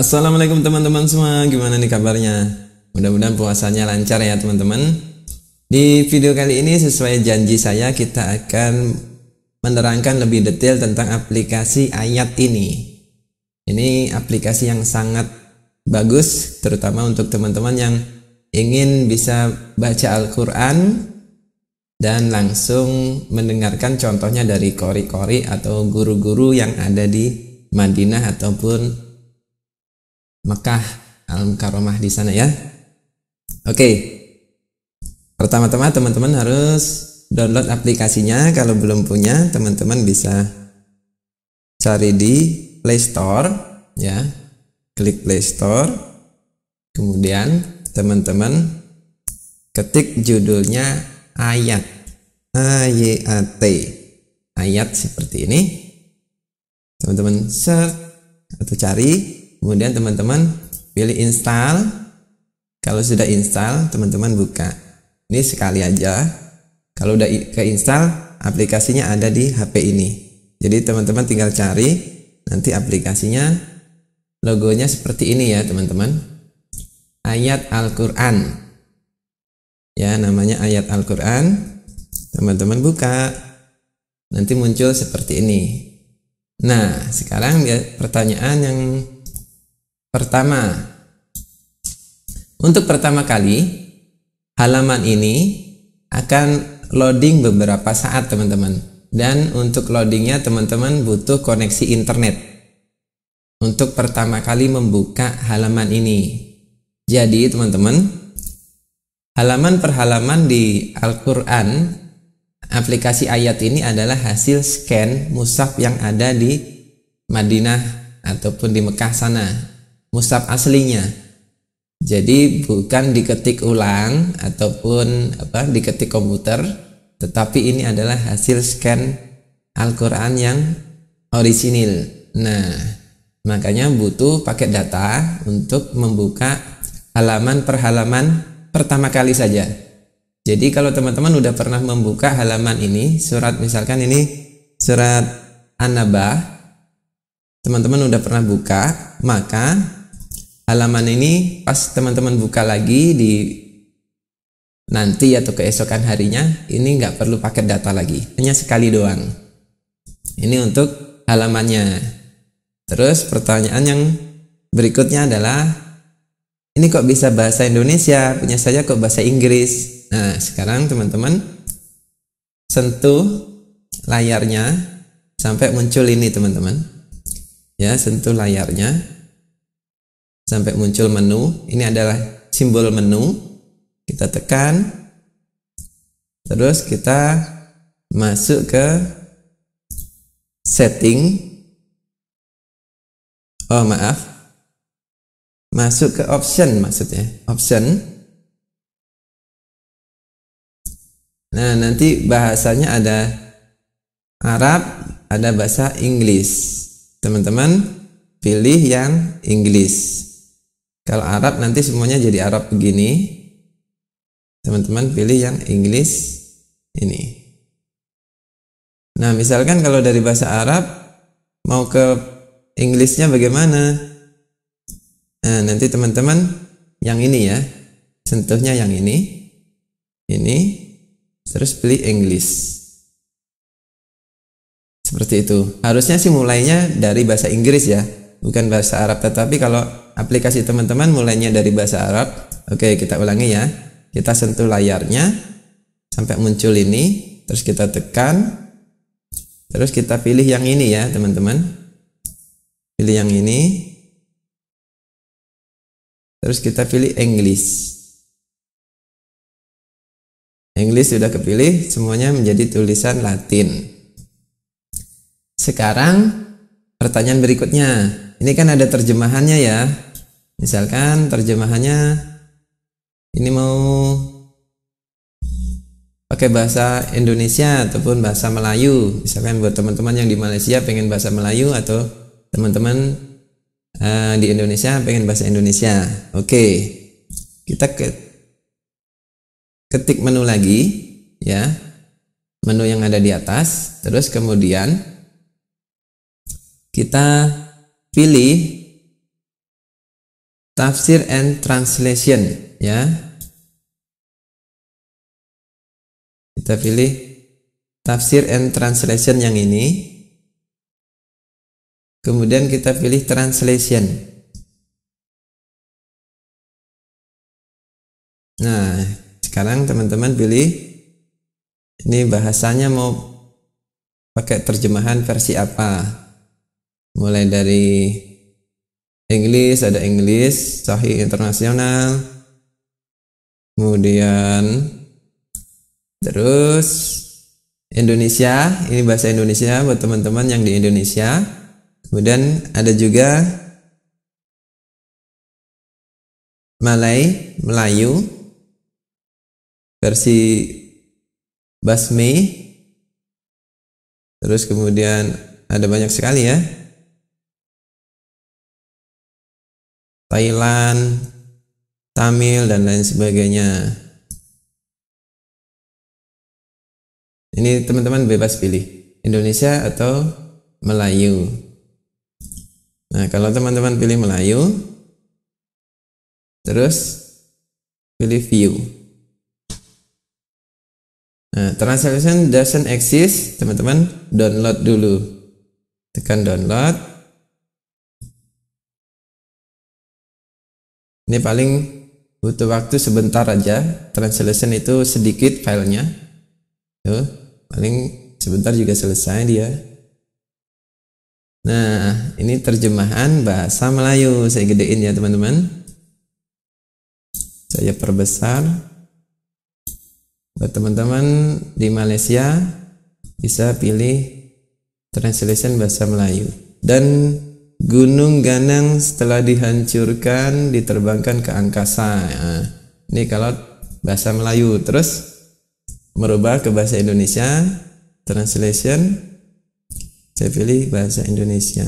Assalamualaikum teman-teman semua, gimana nih kabarnya? Mudah-mudahan puasanya lancar ya teman-teman. Di video kali ini sesuai janji saya kita akan menerangkan lebih detail tentang aplikasi ayat ini. Ini aplikasi yang sangat bagus terutama untuk teman-teman yang ingin bisa baca Al-Quran dan langsung mendengarkan contohnya dari kori-kori atau guru-guru yang ada di Madinah ataupun Mekah Al Mukarramah di sana ya. Oke. Okay. Pertama-tama teman-teman harus download aplikasinya kalau belum punya teman-teman bisa cari di Play Store ya. Klik Play Store. Kemudian teman-teman ketik judulnya ayat A Y A T. Ayat seperti ini. Teman-teman search atau cari kemudian teman-teman pilih install kalau sudah install teman-teman buka ini sekali aja kalau udah ke install aplikasinya ada di HP ini jadi teman-teman tinggal cari nanti aplikasinya logonya seperti ini ya teman-teman ayat Al-Quran ya namanya ayat Al-Quran teman-teman buka nanti muncul seperti ini nah sekarang pertanyaan yang Pertama, untuk pertama kali halaman ini akan loading beberapa saat teman-teman dan untuk loadingnya teman-teman butuh koneksi internet untuk pertama kali membuka halaman ini jadi teman-teman halaman per halaman di Al-Quran aplikasi ayat ini adalah hasil scan musaf yang ada di Madinah ataupun di Mekah sana mushaf aslinya. Jadi bukan diketik ulang ataupun apa diketik komputer, tetapi ini adalah hasil scan Al-Qur'an yang orisinil. Nah, makanya butuh paket data untuk membuka halaman per halaman pertama kali saja. Jadi kalau teman-teman udah pernah membuka halaman ini, surat misalkan ini surat An-Naba, teman-teman udah pernah buka, maka halaman ini pas teman-teman buka lagi di nanti atau keesokan harinya ini nggak perlu pakai data lagi hanya sekali doang ini untuk halamannya terus pertanyaan yang berikutnya adalah ini kok bisa bahasa Indonesia punya saya kok bahasa Inggris nah sekarang teman-teman sentuh layarnya sampai muncul ini teman-teman ya sentuh layarnya sampai muncul menu. Ini adalah simbol menu. Kita tekan. Terus kita masuk ke setting. Oh, maaf. Masuk ke option maksudnya. Option. Nah, nanti bahasanya ada Arab, ada bahasa Inggris. Teman-teman pilih yang Inggris. Kalau Arab nanti semuanya jadi Arab begini. Teman-teman pilih yang Inggris ini. Nah, misalkan kalau dari bahasa Arab mau ke Inggrisnya bagaimana? Nah, nanti teman-teman yang ini ya. Sentuhnya yang ini. Ini terus pilih Inggris Seperti itu. Harusnya sih mulainya dari bahasa Inggris ya, bukan bahasa Arab. Tetapi kalau aplikasi teman-teman mulainya dari bahasa Arab. Oke, kita ulangi ya. Kita sentuh layarnya sampai muncul ini, terus kita tekan. Terus kita pilih yang ini ya, teman-teman. Pilih yang ini. Terus kita pilih English. English sudah kepilih, semuanya menjadi tulisan Latin. Sekarang pertanyaan berikutnya, ini kan ada terjemahannya ya. Misalkan terjemahannya ini mau pakai bahasa Indonesia ataupun bahasa Melayu. Misalkan buat teman-teman yang di Malaysia pengen bahasa Melayu atau teman-teman uh, di Indonesia pengen bahasa Indonesia. Oke. Okay. Kita ketik menu lagi ya. Menu yang ada di atas, terus kemudian kita pilih tafsir and translation ya kita pilih tafsir and translation yang ini kemudian kita pilih translation nah sekarang teman-teman pilih ini bahasanya mau pakai terjemahan versi apa mulai dari Inggris ada Inggris Sahih Internasional kemudian terus Indonesia ini bahasa Indonesia buat teman-teman yang di Indonesia kemudian ada juga Malay Melayu versi Basmi terus kemudian ada banyak sekali ya Thailand, Tamil dan lain sebagainya. Ini teman-teman bebas pilih Indonesia atau Melayu. Nah, kalau teman-teman pilih Melayu, terus pilih view. Nah, translation doesn't exist, teman-teman download dulu. Tekan download. ini paling butuh waktu sebentar aja translation itu sedikit filenya tuh paling sebentar juga selesai dia nah ini terjemahan bahasa Melayu saya gedein ya teman-teman saya perbesar buat teman-teman di Malaysia bisa pilih translation bahasa Melayu dan Gunung Ganang setelah dihancurkan diterbangkan ke angkasa. Nah, ini kalau bahasa Melayu terus merubah ke bahasa Indonesia translation saya pilih bahasa Indonesia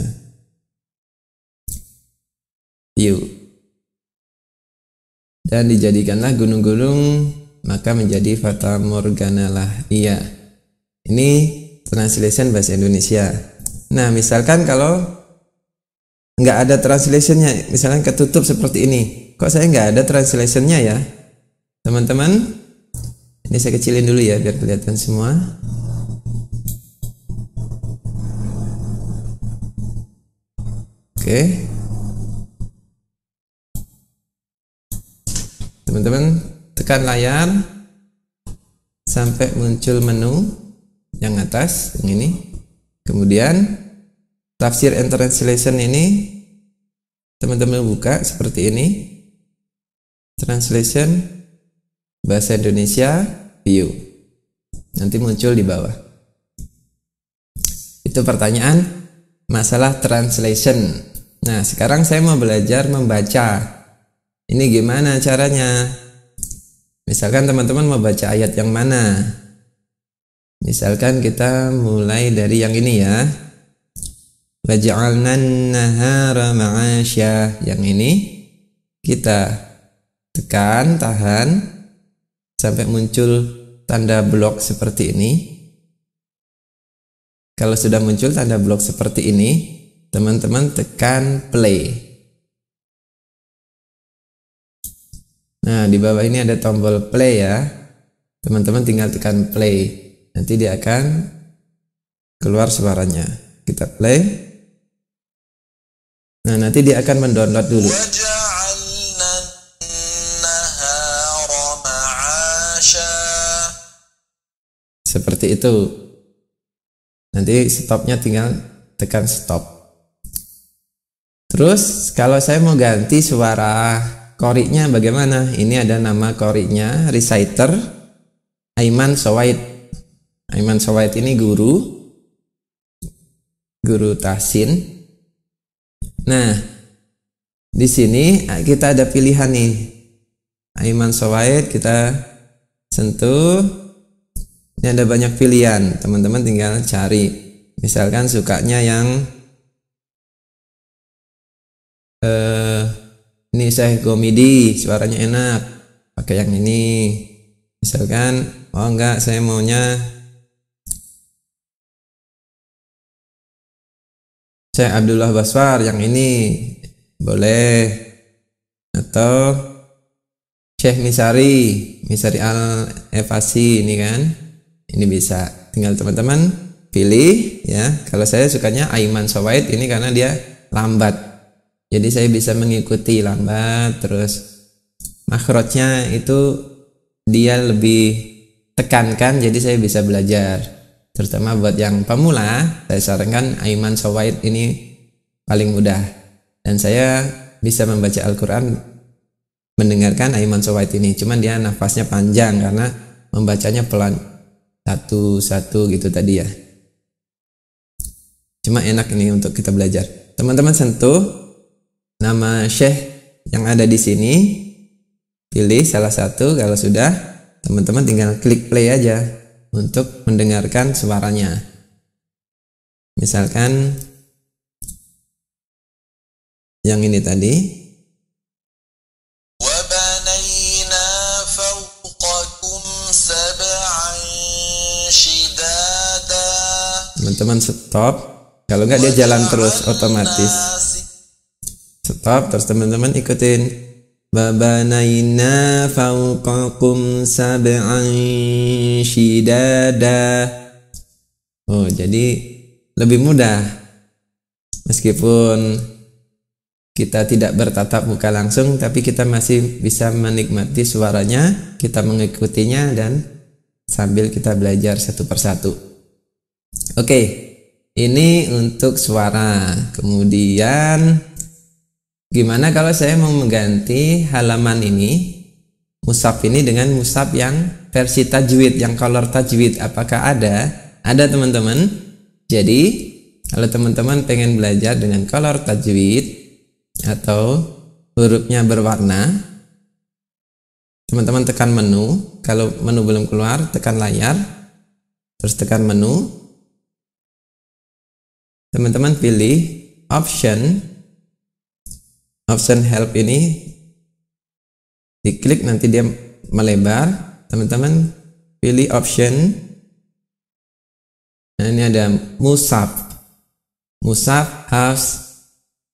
you dan dijadikanlah gunung-gunung maka menjadi fata morgana lah. Iya ini translation bahasa Indonesia nah misalkan kalau nggak ada translationnya misalnya ketutup seperti ini kok saya nggak ada translationnya ya teman-teman ini saya kecilin dulu ya biar kelihatan semua oke teman-teman tekan layar sampai muncul menu yang atas yang ini kemudian tafsir and translation ini teman-teman buka seperti ini translation bahasa Indonesia view nanti muncul di bawah itu pertanyaan masalah translation nah sekarang saya mau belajar membaca ini gimana caranya misalkan teman-teman mau baca ayat yang mana misalkan kita mulai dari yang ini ya Waja'alnan nahara ma'asya. Yang ini kita tekan, tahan sampai muncul tanda blok seperti ini. Kalau sudah muncul tanda blok seperti ini, teman-teman tekan play. Nah, di bawah ini ada tombol play ya. Teman-teman tinggal tekan play. Nanti dia akan keluar suaranya. Kita play. Nah, nanti dia akan mendownload dulu. Seperti itu. Nanti stopnya tinggal tekan stop. Terus kalau saya mau ganti suara koriknya bagaimana? Ini ada nama koriknya, reciter Aiman Sowaid. Aiman Sowaid ini guru guru Tahsin Nah, di sini ah, kita ada pilihan nih. Aiman Sawait kita sentuh. Ini ada banyak pilihan. Teman-teman tinggal cari. Misalkan sukanya yang eh ini saya Gomidi, suaranya enak. Pakai yang ini. Misalkan oh enggak saya maunya Syekh Abdullah Baswar yang ini boleh atau Syekh Misari Misari al Evasi ini kan ini bisa tinggal teman-teman pilih ya kalau saya sukanya Aiman Sawait ini karena dia lambat jadi saya bisa mengikuti lambat terus makrotnya itu dia lebih tekankan jadi saya bisa belajar terutama buat yang pemula saya sarankan Aiman Sawaid ini paling mudah dan saya bisa membaca Al-Quran mendengarkan Aiman Sawaid ini cuman dia nafasnya panjang karena membacanya pelan satu-satu gitu tadi ya cuma enak ini untuk kita belajar teman-teman sentuh nama Syekh yang ada di sini pilih salah satu kalau sudah teman-teman tinggal klik play aja untuk mendengarkan suaranya. Misalkan yang ini tadi. Teman-teman stop. Kalau nggak dia jalan terus otomatis. Stop terus teman-teman ikutin وبنينا فوقكم سبعا شدادا oh jadi lebih mudah meskipun kita tidak bertatap muka langsung tapi kita masih bisa menikmati suaranya kita mengikutinya dan sambil kita belajar satu persatu oke okay. ini untuk suara kemudian Gimana kalau saya mau mengganti halaman ini musab ini dengan musab yang versi tajwid yang color tajwid apakah ada? Ada teman-teman. Jadi kalau teman-teman pengen belajar dengan color tajwid atau hurufnya berwarna teman-teman tekan menu kalau menu belum keluar tekan layar terus tekan menu teman-teman pilih option option help ini diklik nanti dia melebar teman-teman pilih option nah ini ada musab musab has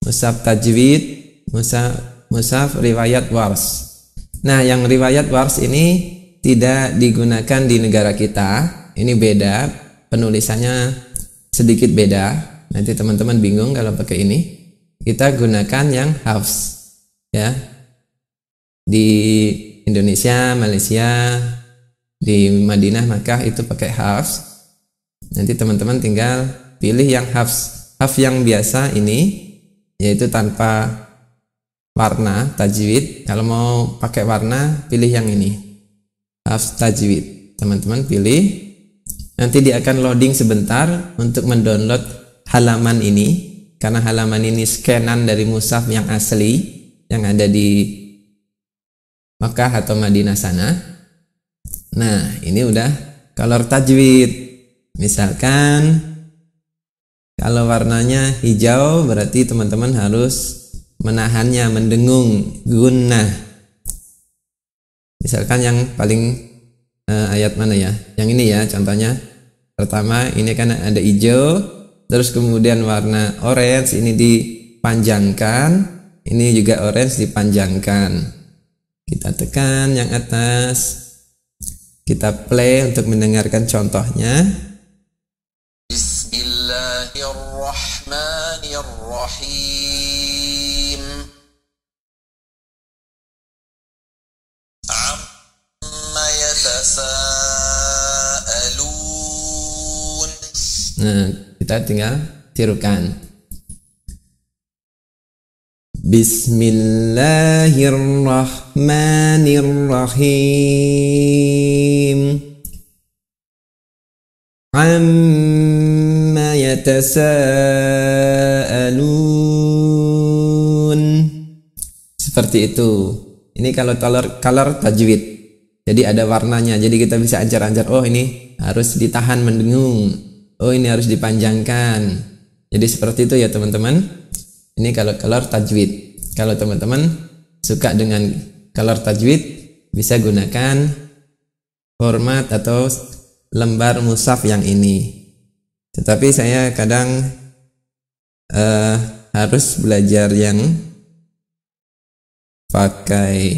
musab tajwid musab musab riwayat wars nah yang riwayat wars ini tidak digunakan di negara kita ini beda penulisannya sedikit beda nanti teman-teman bingung kalau pakai ini kita gunakan yang hafs ya di Indonesia, Malaysia, di Madinah, Makkah itu pakai hafs. Nanti teman-teman tinggal pilih yang hafs. Haf yang biasa ini yaitu tanpa warna tajwid. Kalau mau pakai warna pilih yang ini. Hafs tajwid. Teman-teman pilih. Nanti dia akan loading sebentar untuk mendownload halaman ini karena halaman ini scanan dari mushaf yang asli yang ada di Makkah atau Madinah sana. Nah, ini udah color tajwid. Misalkan kalau warnanya hijau berarti teman-teman harus menahannya, mendengung, gunnah. Misalkan yang paling eh, ayat mana ya? Yang ini ya contohnya. Pertama ini kan ada hijau, terus kemudian warna orange ini dipanjangkan ini juga orange dipanjangkan kita tekan yang atas kita play untuk mendengarkan contohnya Bismillahirrahmanirrahim Amma Nah, kita tinggal tirukan. Bismillahirrahmanirrahim. Amma yatasaalun. Seperti itu. Ini kalau color color tajwid. Jadi ada warnanya. Jadi kita bisa ancar-ancar, oh ini harus ditahan mendengung oh ini harus dipanjangkan jadi seperti itu ya teman-teman ini kalau color tajwid kalau teman-teman suka dengan color tajwid bisa gunakan format atau lembar musaf yang ini tetapi saya kadang uh, harus belajar yang pakai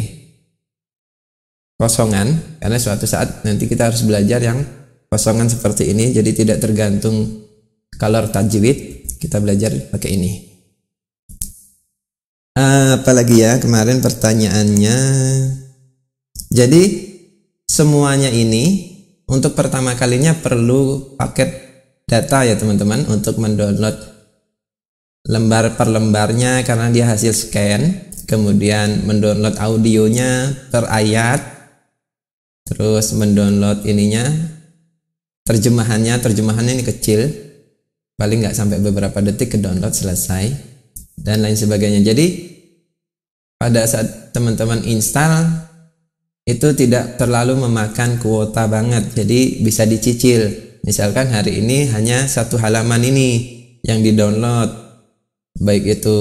kosongan karena suatu saat nanti kita harus belajar yang pasangan seperti ini jadi tidak tergantung color tajwid kita belajar pakai ini ah, apalagi ya kemarin pertanyaannya jadi semuanya ini untuk pertama kalinya perlu paket data ya teman-teman untuk mendownload lembar per lembarnya karena dia hasil scan kemudian mendownload audionya per ayat terus mendownload ininya terjemahannya terjemahannya ini kecil paling nggak sampai beberapa detik ke download selesai dan lain sebagainya jadi pada saat teman-teman install itu tidak terlalu memakan kuota banget jadi bisa dicicil misalkan hari ini hanya satu halaman ini yang di download baik itu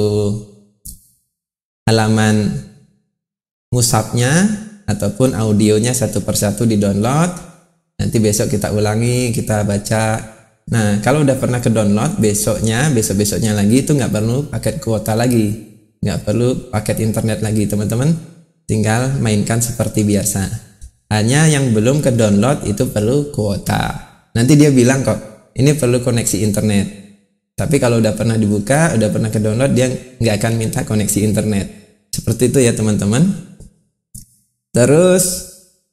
halaman musabnya ataupun audionya satu persatu di download Nanti besok kita ulangi, kita baca. Nah, kalau udah pernah ke download, besoknya, besok-besoknya lagi itu nggak perlu paket kuota lagi, nggak perlu paket internet lagi, teman-teman. Tinggal mainkan seperti biasa. Hanya yang belum ke download itu perlu kuota. Nanti dia bilang kok, ini perlu koneksi internet. Tapi kalau udah pernah dibuka, udah pernah ke download, dia nggak akan minta koneksi internet. Seperti itu ya teman-teman. Terus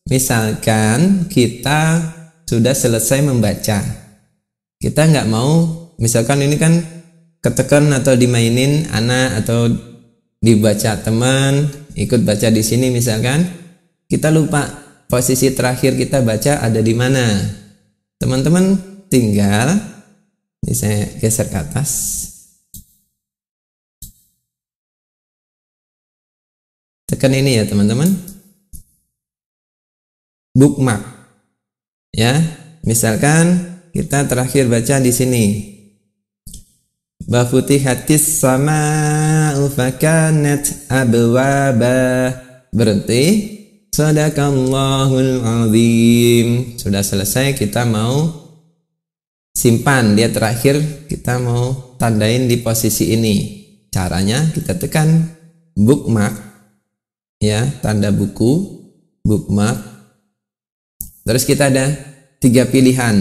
Misalkan kita sudah selesai membaca, kita nggak mau, misalkan ini kan ketekan atau dimainin anak atau dibaca teman, ikut baca di sini misalkan, kita lupa posisi terakhir kita baca ada di mana. Teman-teman tinggal, ini saya geser ke atas, tekan ini ya teman-teman bookmark. Ya, misalkan kita terakhir baca di sini. Bafuti hatis sama ufakanet abwaba. Berhenti. Sadaqallahul azim. Sudah selesai kita mau simpan dia terakhir kita mau tandain di posisi ini. Caranya kita tekan bookmark ya, tanda buku bookmark Terus kita ada tiga pilihan.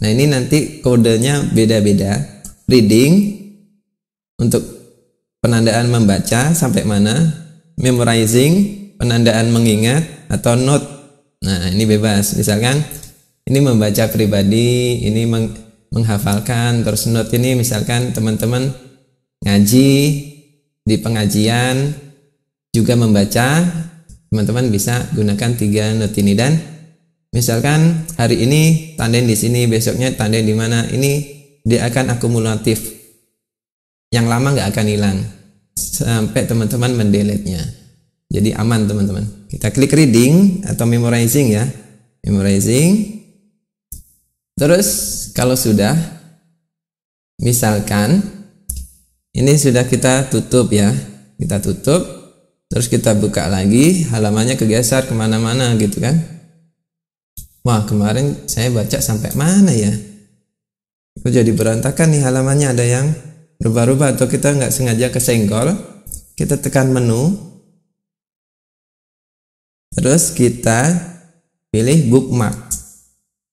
Nah ini nanti kodenya beda-beda. Reading untuk penandaan membaca sampai mana, memorizing penandaan mengingat atau note. Nah ini bebas. Misalkan ini membaca pribadi, ini meng menghafalkan, terus note ini misalkan teman-teman ngaji di pengajian juga membaca, teman-teman bisa gunakan tiga note ini dan Misalkan hari ini tandain di sini, besoknya tandain di mana. Ini dia akan akumulatif. Yang lama nggak akan hilang sampai teman-teman mendeletnya. Jadi aman teman-teman. Kita klik reading atau memorizing ya. Memorizing. Terus kalau sudah misalkan ini sudah kita tutup ya. Kita tutup. Terus kita buka lagi halamannya kegeser kemana-mana gitu kan. Wah kemarin saya baca sampai mana ya? Itu jadi berantakan nih halamannya ada yang berubah-ubah atau kita nggak sengaja kesenggol. Kita tekan menu. Terus kita pilih bookmark.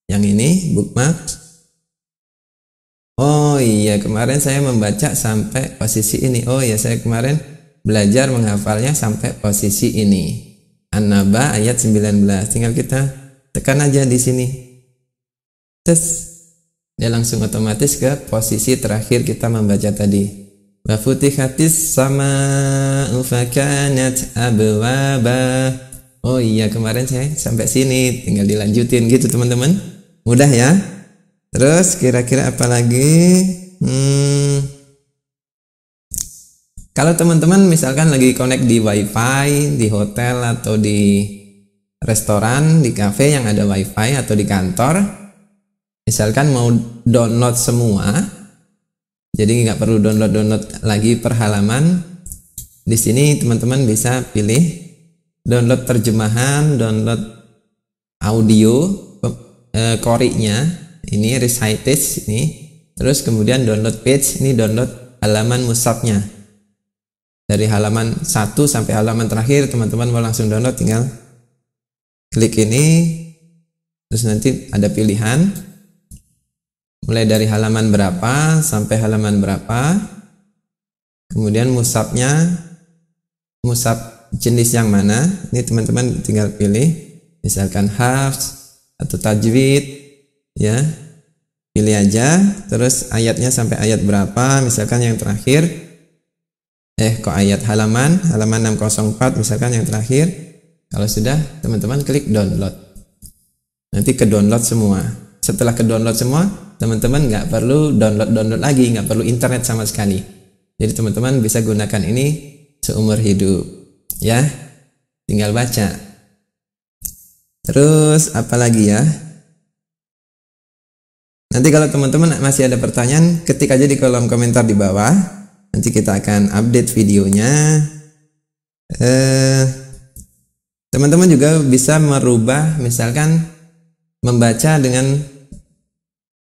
Yang ini bookmark. Oh iya kemarin saya membaca sampai posisi ini. Oh iya saya kemarin belajar menghafalnya sampai posisi ini. An-Naba ayat 19. Tinggal kita tekan aja di sini tes dia langsung otomatis ke posisi terakhir kita membaca tadi wa sama ufakanat abwaba oh iya kemarin saya sampai sini tinggal dilanjutin gitu teman-teman mudah ya terus kira-kira apa lagi hmm, kalau teman-teman misalkan lagi connect di wifi di hotel atau di restoran, di cafe yang ada wifi atau di kantor. Misalkan mau download semua, jadi nggak perlu download-download lagi per halaman. Di sini teman-teman bisa pilih download terjemahan, download audio, e, koriknya, ini recited ini. Terus kemudian download page, ini download halaman musabnya. Dari halaman 1 sampai halaman terakhir teman-teman mau langsung download tinggal klik ini terus nanti ada pilihan mulai dari halaman berapa sampai halaman berapa kemudian musabnya musab jenis yang mana ini teman-teman tinggal pilih misalkan harf atau tajwid ya pilih aja terus ayatnya sampai ayat berapa misalkan yang terakhir eh kok ayat halaman halaman 604 misalkan yang terakhir kalau sudah, teman-teman klik download. Nanti ke download semua. Setelah ke download semua, teman-teman nggak perlu download-download lagi, nggak perlu internet sama sekali. Jadi teman-teman bisa gunakan ini seumur hidup. Ya, tinggal baca. Terus apa lagi ya? Nanti kalau teman-teman masih ada pertanyaan, ketik aja di kolom komentar di bawah. Nanti kita akan update videonya. Eh, Teman-teman juga bisa merubah misalkan membaca dengan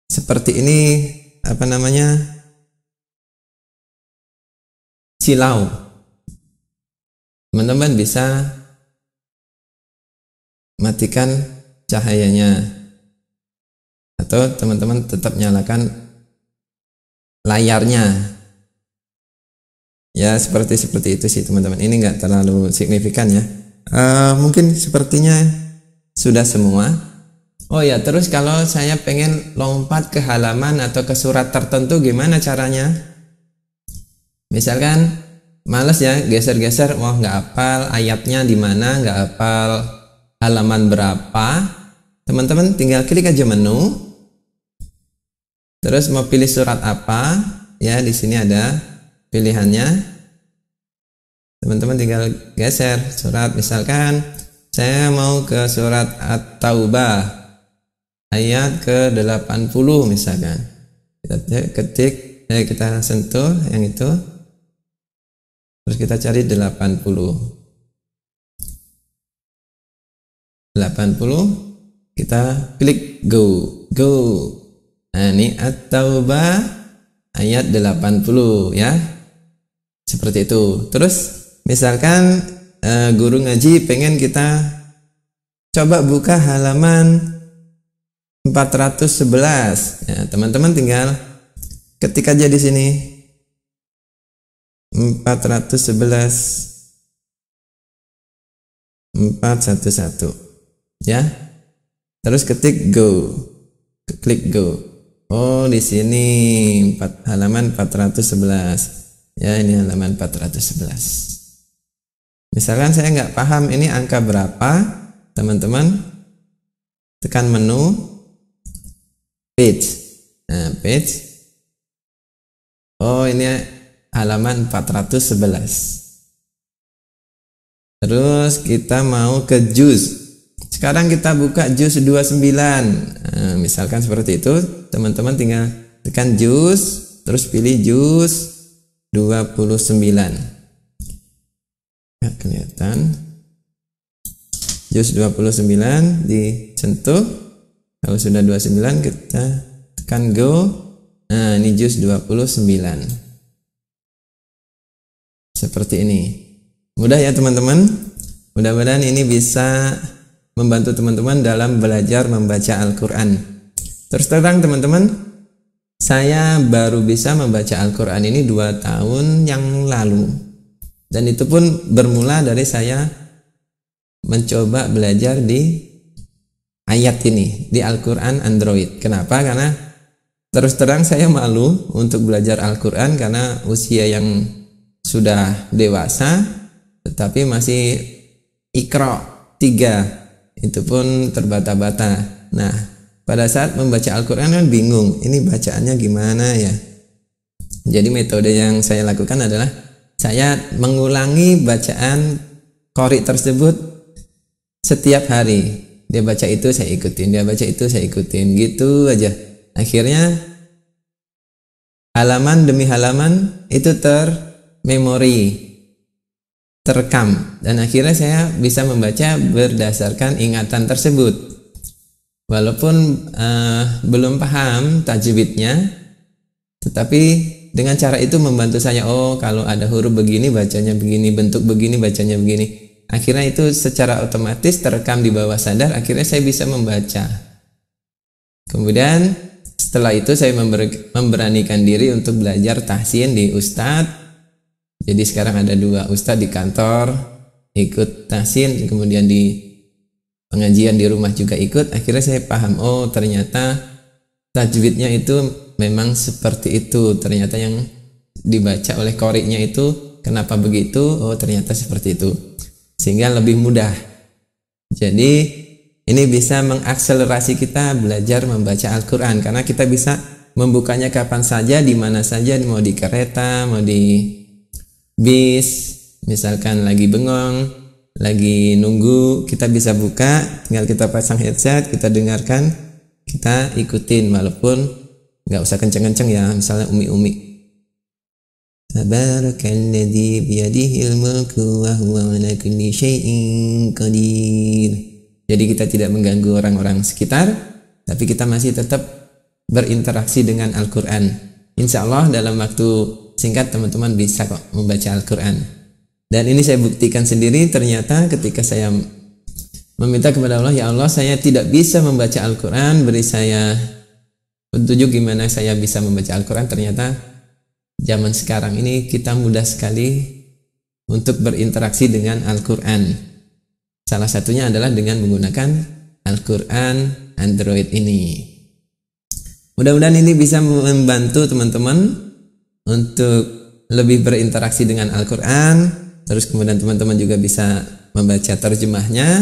seperti ini apa namanya? silau. Teman-teman bisa matikan cahayanya atau teman-teman tetap nyalakan layarnya ya seperti seperti itu sih teman-teman ini nggak terlalu signifikan ya uh, mungkin sepertinya sudah semua. Oh ya, terus kalau saya pengen lompat ke halaman atau ke surat tertentu gimana caranya? Misalkan males ya geser-geser, wah nggak apal ayatnya di mana, nggak apal halaman berapa. Teman-teman tinggal klik aja menu. Terus mau pilih surat apa? Ya, di sini ada pilihannya teman-teman tinggal geser surat misalkan saya mau ke surat At-Taubah ayat ke-80 misalkan kita ketik eh, kita sentuh yang itu terus kita cari 80 80 kita klik go go nah ini At-Taubah ayat 80 ya seperti itu terus Misalkan uh, guru ngaji pengen kita coba buka halaman 411. Ya, teman-teman tinggal ketik aja di sini 411 411 ya. Terus ketik go. Klik go. Oh, di sini 4 halaman 411. Ya, ini halaman 411. Misalkan saya nggak paham ini angka berapa, teman-teman tekan menu page. Nah, page. Oh, ini halaman 411. Terus kita mau ke jus. Sekarang kita buka jus 29. Nah, misalkan seperti itu, teman-teman tinggal tekan jus, terus pilih jus 29 kelihatan jus 29 dicentuh. kalau sudah 29 kita tekan go nah ini jus 29 seperti ini mudah ya teman-teman mudah-mudahan ini bisa membantu teman-teman dalam belajar membaca Al-Quran terus terang teman-teman saya baru bisa membaca Al-Quran ini dua tahun yang lalu dan itu pun bermula dari saya mencoba belajar di ayat ini, di Al-Quran Android. Kenapa? Karena terus terang saya malu untuk belajar Al-Quran karena usia yang sudah dewasa, tetapi masih ikro tiga itu pun terbata-bata. Nah, pada saat membaca Al-Quran kan bingung, ini bacaannya gimana ya? Jadi metode yang saya lakukan adalah saya mengulangi bacaan kori tersebut setiap hari. Dia baca itu saya ikutin, dia baca itu saya ikutin, gitu aja. Akhirnya halaman demi halaman itu termemori, terekam dan akhirnya saya bisa membaca berdasarkan ingatan tersebut. Walaupun uh, belum paham tajwidnya, tetapi dengan cara itu membantu saya oh kalau ada huruf begini bacanya begini bentuk begini bacanya begini akhirnya itu secara otomatis terekam di bawah sadar akhirnya saya bisa membaca kemudian setelah itu saya member, memberanikan diri untuk belajar tahsin di ustadz jadi sekarang ada dua ustadz di kantor ikut tahsin kemudian di pengajian di rumah juga ikut akhirnya saya paham oh ternyata tajwidnya itu memang seperti itu ternyata yang dibaca oleh koriknya itu kenapa begitu oh ternyata seperti itu sehingga lebih mudah jadi ini bisa mengakselerasi kita belajar membaca Al-Quran karena kita bisa membukanya kapan saja di mana saja mau di kereta mau di bis misalkan lagi bengong lagi nunggu kita bisa buka tinggal kita pasang headset kita dengarkan kita ikutin walaupun nggak usah kenceng-kenceng ya misalnya umi-umi Tabarakalladzi biyadihil mulku wa huwa ala kulli syai'in qadir. Jadi kita tidak mengganggu orang-orang sekitar, tapi kita masih tetap berinteraksi dengan Al-Qur'an. Insya Allah dalam waktu singkat teman-teman bisa kok membaca Al-Qur'an. Dan ini saya buktikan sendiri ternyata ketika saya meminta kepada Allah, ya Allah saya tidak bisa membaca Al-Qur'an, beri saya Petunjuk gimana saya bisa membaca Al-Quran ternyata zaman sekarang ini kita mudah sekali untuk berinteraksi dengan Al-Quran. Salah satunya adalah dengan menggunakan Al-Quran Android ini. Mudah-mudahan ini bisa membantu teman-teman untuk lebih berinteraksi dengan Al-Quran. Terus kemudian teman-teman juga bisa membaca terjemahnya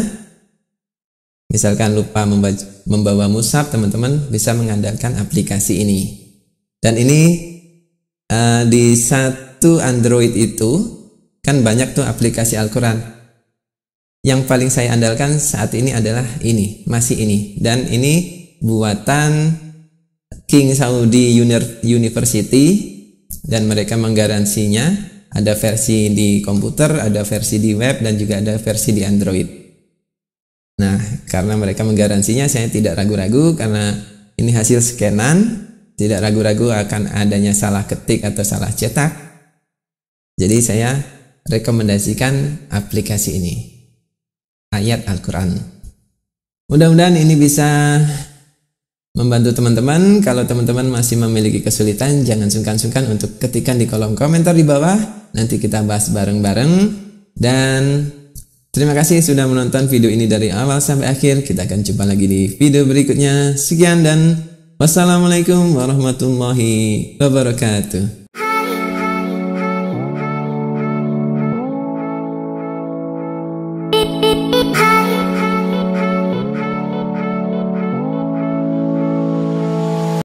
Misalkan lupa membawa musab, teman-teman bisa mengandalkan aplikasi ini. Dan ini uh, di satu Android itu kan banyak tuh aplikasi Al-Quran. Yang paling saya andalkan saat ini adalah ini, masih ini. Dan ini buatan King Saudi University dan mereka menggaransinya ada versi di komputer, ada versi di web dan juga ada versi di Android. Nah, karena mereka menggaransinya, saya tidak ragu-ragu karena ini hasil scanan, tidak ragu-ragu akan adanya salah ketik atau salah cetak. Jadi saya rekomendasikan aplikasi ini. Ayat Al-Qur'an. Mudah-mudahan ini bisa membantu teman-teman. Kalau teman-teman masih memiliki kesulitan, jangan sungkan-sungkan untuk ketikkan di kolom komentar di bawah. Nanti kita bahas bareng-bareng dan Terima kasih sudah menonton video ini dari awal sampai akhir. Kita akan jumpa lagi di video berikutnya. Sekian dan wassalamualaikum warahmatullahi wabarakatuh.